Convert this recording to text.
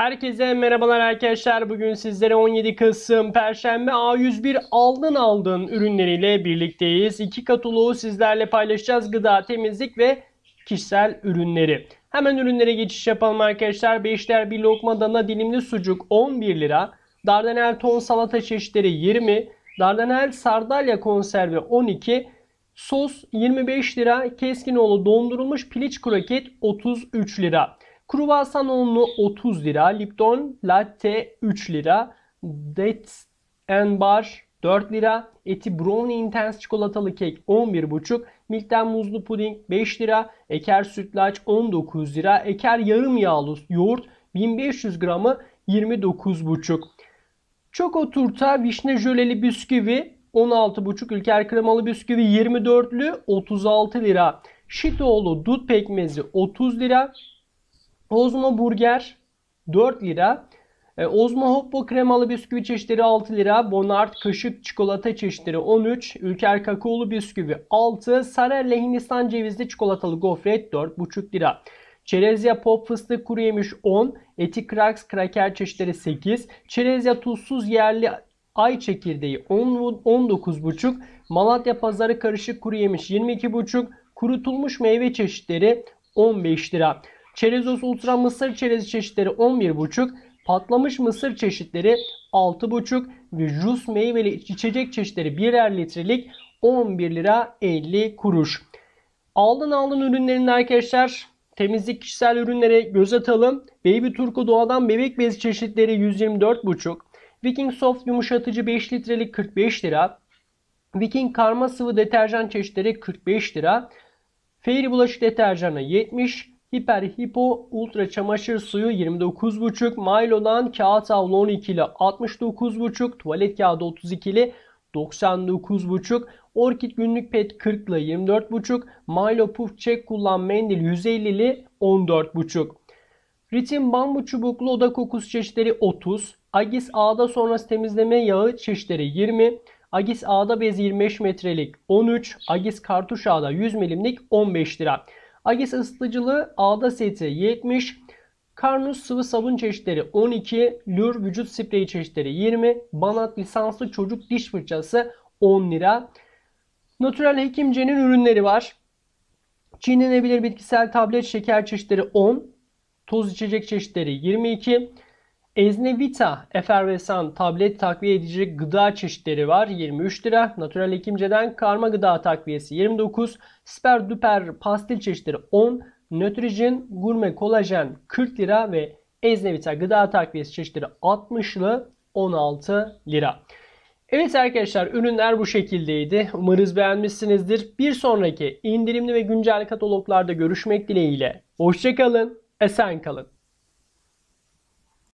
Herkese merhabalar arkadaşlar. Bugün sizlere 17 Kasım Perşembe A101 aldın aldın ürünleriyle birlikteyiz. İki kataloğu sizlerle paylaşacağız. Gıda, temizlik ve kişisel ürünleri. Hemen ürünlere geçiş yapalım arkadaşlar. 5 bir lokma dana dilimli sucuk 11 lira. Dardanel ton salata çeşitleri 20. Dardanel sardalya konserve 12. Sos 25 lira. Keskinoğlu dondurulmuş piliç kroket 33 lira. Kruvasan unlu 30 lira. Lipton latte 3 lira. Dates and bar 4 lira. Eti brownie intense çikolatalı kek 11,5. Milkten muzlu puding 5 lira. Eker sütlaç 19 lira. Eker yarım yağlı yoğurt 1500 gramı 29,5. Çoko turta vişne jöleli bisküvi 16,5 ülker kremalı bisküvi 24'lü 36 lira. Şitoğlu dut pekmezi 30 lira. Ozmo Burger 4 lira. E, Ozmo Hoppo kremalı bisküvi çeşitleri 6 lira. Bonart kaşık çikolata çeşitleri 13. Ülker kakaolu bisküvi 6. Sarelle Hindistan cevizli çikolatalı gofret 4,5 lira. Çerezya pop fıstık kuru yemiş 10. Eti kraks kraker çeşitleri 8. Çerezya tuzsuz yerli ay çekirdeği 19,5. Malatya pazarı karışık kuru yemiş 22,5. Kurutulmuş meyve çeşitleri 15 lira. Çerezos ultra mısır çerezi çeşitleri 11,5, patlamış mısır çeşitleri 6,5 ve Rus meyveli içecek çeşitleri birer litrelik 11 lira 50 kuruş. Aldın aldın ürünlerinde arkadaşlar temizlik kişisel ürünlere göz atalım. Baby Turko doğadan bebek bezi çeşitleri 124,5. Viking Soft yumuşatıcı 5 litrelik 45 lira. Viking karma sıvı deterjan çeşitleri 45 lira. Fairy bulaşık deterjanı 70. Hiper Hipo Ultra Çamaşır Suyu 29,5, Milo'dan kağıt havlu 12 ile 69,5, tuvalet kağıdı 32 ile 99,5, Orkid günlük pet 40 ile 24,5, Milo Puff çek kullan mendil 150 ile 14,5. Ritim bambu çubuklu oda kokusu çeşitleri 30, Agis ağda sonrası temizleme yağı çeşitleri 20, Agis ağda bezi 25 metrelik 13, Agis kartuş ağda 100 milimlik 15 lira. Agis ısıtıcılığı A'da seti 70. Karnus sıvı sabun çeşitleri 12. Lür vücut spreyi çeşitleri 20. Banat lisanslı çocuk diş fırçası 10 lira. Natural Hekim C'nin ürünleri var. Çiğnenebilir bitkisel tablet şeker çeşitleri 10. Toz içecek çeşitleri 22. Eznevita efervesan tablet takviye edici gıda çeşitleri var 23 lira. Natural Hekimce'den karma gıda takviyesi 29. Sper Duper pastil çeşitleri 10. Nötrijen Gurme Kolajen 40 lira ve Eznevita gıda takviyesi çeşitleri 60'lı 16 lira. Evet arkadaşlar ürünler bu şekildeydi. Umarız beğenmişsinizdir. Bir sonraki indirimli ve güncel kataloglarda görüşmek dileğiyle. Hoşçakalın, esen kalın.